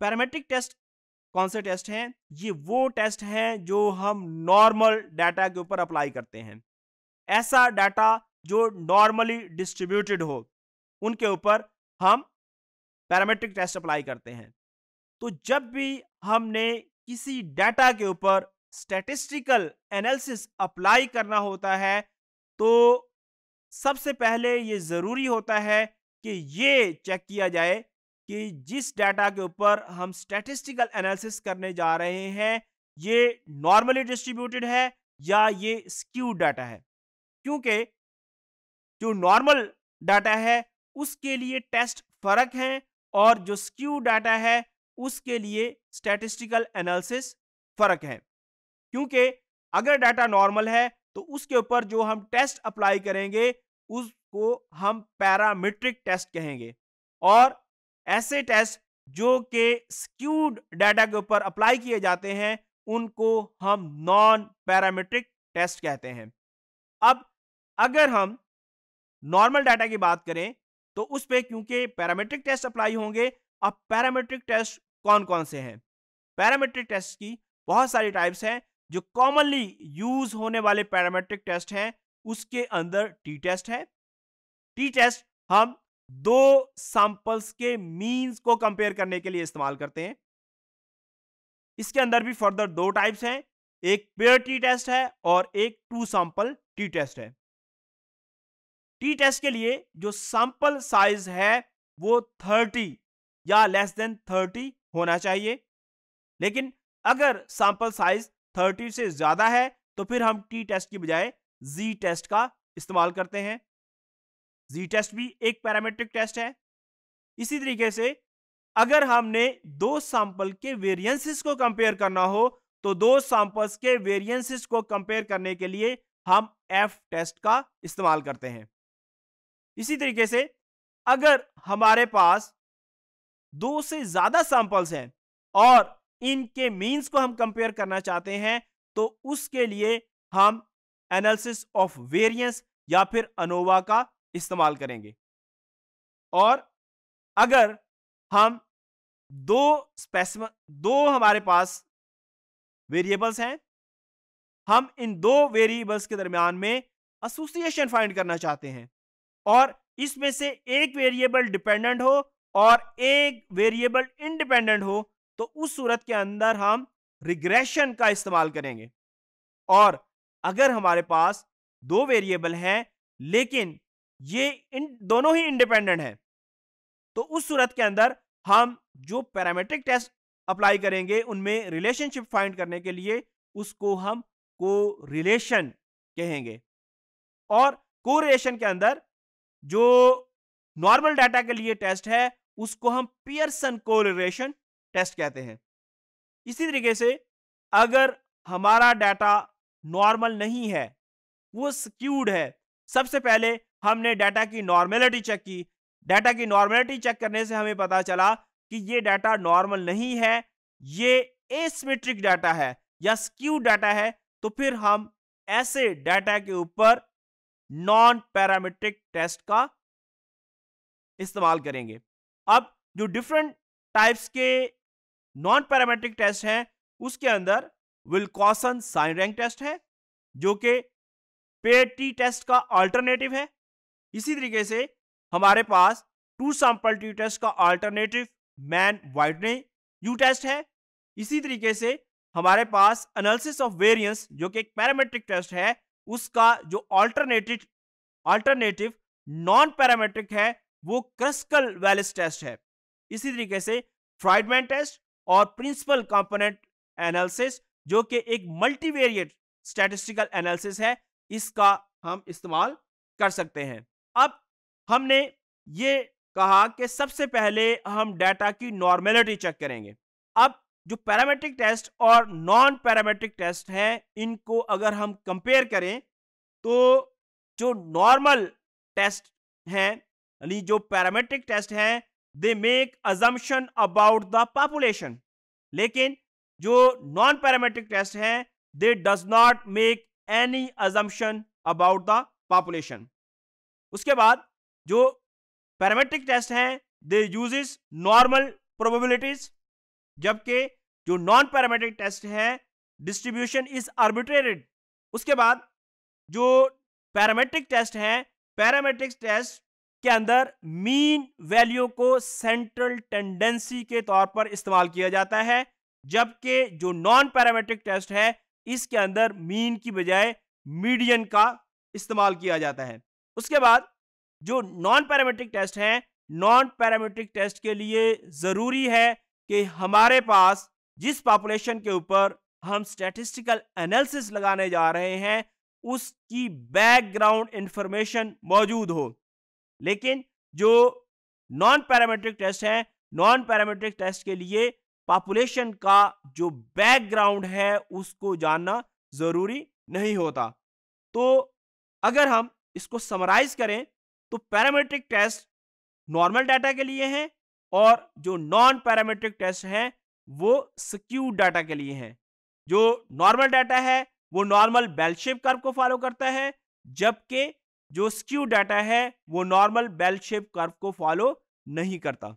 parametric test कौन से test हैं ये वो टेस्ट हैं जो हम नॉर्मल डाटा के ऊपर अप्लाई करते हैं ऐसा डाटा जो नॉर्मली डिस्ट्रीब्यूटेड हो उनके ऊपर हम पैरामेट्रिक टेस्ट अप्लाई करते हैं तो जब भी हमने किसी डाटा के ऊपर स्टैटिस्टिकल एनालिसिस अप्लाई करना होता है तो सबसे पहले ये ज़रूरी होता है कि ये चेक किया जाए कि जिस डाटा के ऊपर हम स्टैटिस्टिकल एनालिसिस करने जा रहे हैं ये नॉर्मली डिस्ट्रीब्यूटेड है या ये स्क्यू डाटा है क्योंकि जो नॉर्मल डाटा है उसके लिए टेस्ट फर्क हैं और जो स्क्यू डाटा है उसके लिए स्टैटिस्टिकल एनालिसिस फर्क है क्योंकि अगर डाटा नॉर्मल है तो उसके ऊपर जो हम टेस्ट अप्लाई करेंगे उसको हम पैरामीट्रिक टेस्ट कहेंगे और ऐसे टेस्ट जो कि स्क्यूड डाटा के ऊपर अप्लाई किए जाते हैं उनको हम नॉन पैरामेट्रिक टेस्ट कहते हैं अब अगर हम नॉर्मल डाटा की बात करें तो उस पर क्योंकि पैरामेट्रिक टेस्ट अप्लाई होंगे अब पैरामेट्रिक टेस्ट कौन कौन से हैं पैरामेट्रिक टेस्ट की बहुत सारी टाइप्स हैं जो कॉमनली यूज होने वाले पैरामेट्रिक टेस्ट हैं उसके अंदर टी टेस्ट है टी टेस्ट हम दो सैंपल्स के मीन्स को कंपेयर करने के लिए इस्तेमाल करते हैं इसके अंदर भी फर्दर दो टाइप्स हैं एक पेयर टी टेस्ट है और एक टू सैंपल टी टेस्ट है टी टेस्ट के लिए जो सैंपल साइज है वो थर्टी या लेस देन थर्टी होना चाहिए लेकिन अगर सैंपल साइज थर्टी से ज्यादा है तो फिर हम टी टेस्ट की बजाय जी टेस्ट का इस्तेमाल करते हैं जी टेस्ट भी एक पैरामेट्रिक टेस्ट है इसी तरीके से अगर हमने दो सैंपल के वेरिएंसेस को कंपेयर करना हो तो दो सैंपल्स के वेरिएंसेस को कंपेयर करने के लिए हम एफ टेस्ट का इस्तेमाल करते हैं इसी तरीके से अगर हमारे पास दो से ज्यादा सैंपल्स हैं और इनके मीन्स को हम कंपेयर करना चाहते हैं तो उसके लिए हम एनालिसिस ऑफ वेरिएंस या फिर अनोवा का इस्तेमाल करेंगे और अगर हम दो स्पेसिम दो हमारे पास वेरिएबल्स हैं हम इन दो वेरिएबल्स के दरमियान में एसोसिएशन फाइंड करना चाहते हैं और इसमें से एक वेरिएबल डिपेंडेंट हो और एक वेरिएबल इंडिपेंडेंट हो तो उस सूरत के अंदर हम रिग्रेशन का इस्तेमाल करेंगे और अगर हमारे पास दो वेरिएबल हैं लेकिन ये इन दोनों ही इंडिपेंडेंट हैं तो उस सूरत के अंदर हम जो पैरामेट्रिक टेस्ट अप्लाई करेंगे उनमें रिलेशनशिप फाइंड करने के लिए उसको हम को रिलेशन कहेंगे और को रिलेशन के अंदर जो नॉर्मल डाटा के लिए टेस्ट है उसको हम पियर्सन को रिलेशन टेस्ट कहते हैं इसी तरीके से अगर हमारा डाटा नॉर्मल नहीं है वो स्क्यूड है सबसे पहले हमने डाटा की नॉर्मेलिटी चेक की डाटा की नॉर्मेलिटी चेक करने से हमें पता चला कि ये डाटा नॉर्मल नहीं है ये एसमेट्रिक डाटा है या स्क्यू डाटा है तो फिर हम ऐसे डाटा के ऊपर नॉन पैरामेट्रिक टेस्ट का इस्तेमाल करेंगे अब जो डिफरेंट टाइप्स के नॉन पैरामेट्रिक टेस्ट हैं उसके अंदर विलकॉसन साइन रैंक टेस्ट है जो कि पेटी टेस्ट का अल्टरनेटिव है इसी तरीके से हमारे पास टू सैंपल ट्यू टेस्ट का alternative Mann Whitney U test है इसी तरीके से हमारे पास एनालिसिस ऑफ वेरिएंस जो कि एक पैरामेट्रिक टेस्ट है उसका जो अल्टरनेटिव अल्टरनेटिव नॉन पैरामेट्रिक है वो क्रस्कल वैलिस टेस्ट है इसी तरीके से फ्राइडमैन टेस्ट और प्रिंसिपल कंपोनेंट एनालिसिस जो कि एक मल्टीवेरिएट स्टैटिस्टिकल एनालिसिस है इसका हम इस्तेमाल कर सकते हैं अब हमने ये कहा कि सबसे पहले हम डाटा की नॉर्मेलिटी चेक करेंगे अब जो पैरामेट्रिक टेस्ट और नॉन पैरामेट्रिक टेस्ट हैं इनको अगर हम कंपेयर करें तो जो नॉर्मल टेस्ट हैं यानी जो पैरामेट्रिक टेस्ट हैं they make assumption about the population लेकिन जो नॉन पैरामेट्रिक टेस्ट हैं they does not make any assumption about the population उसके बाद जो पैरामेट्रिक टेस्ट हैं दे यूजेस नॉर्मल प्रोबेबिलिटीज जबकि जो नॉन पैरामेट्रिक टेस्ट हैं डिस्ट्रीब्यूशन इज आर्बिट्रेटेड उसके बाद जो पैरामेट्रिक टेस्ट हैं पैरामेट्रिक टेस्ट के अंदर मीन वैल्यू को सेंट्रल टेंडेंसी के तौर पर इस्तेमाल किया जाता है जबकि जो नॉन पैरामेट्रिक टेस्ट है इसके अंदर मीन की बजाय मीडियन का इस्तेमाल किया जाता है उसके बाद जो नॉन पैरामेट्रिक टेस्ट हैं नॉन पैरामेट्रिक टेस्ट के लिए ज़रूरी है कि हमारे पास जिस पॉपुलेशन के ऊपर हम स्टैटिस्टिकल एनालिसिस लगाने जा रहे हैं उसकी बैकग्राउंड इंफॉर्मेशन मौजूद हो लेकिन जो नॉन पैरामेट्रिक टेस्ट हैं नॉन पैरामेट्रिक टेस्ट के लिए पॉपुलेशन का जो बैकग्राउंड है उसको जानना ज़रूरी नहीं होता तो अगर हम इसको समराइज करें तो पैरामेट्रिक टेस्ट नॉर्मल डाटा के लिए हैं और जो नॉन पैरामेट्रिक टेस्ट हैं वो सिक्यूर डाटा के लिए हैं जो नॉर्मल डाटा है वो नॉर्मल बेलशेप कर्व को फॉलो करता है जबकि जो स्क्यू डाटा है वो नॉर्मल बेलशेप कर्व को फॉलो नहीं करता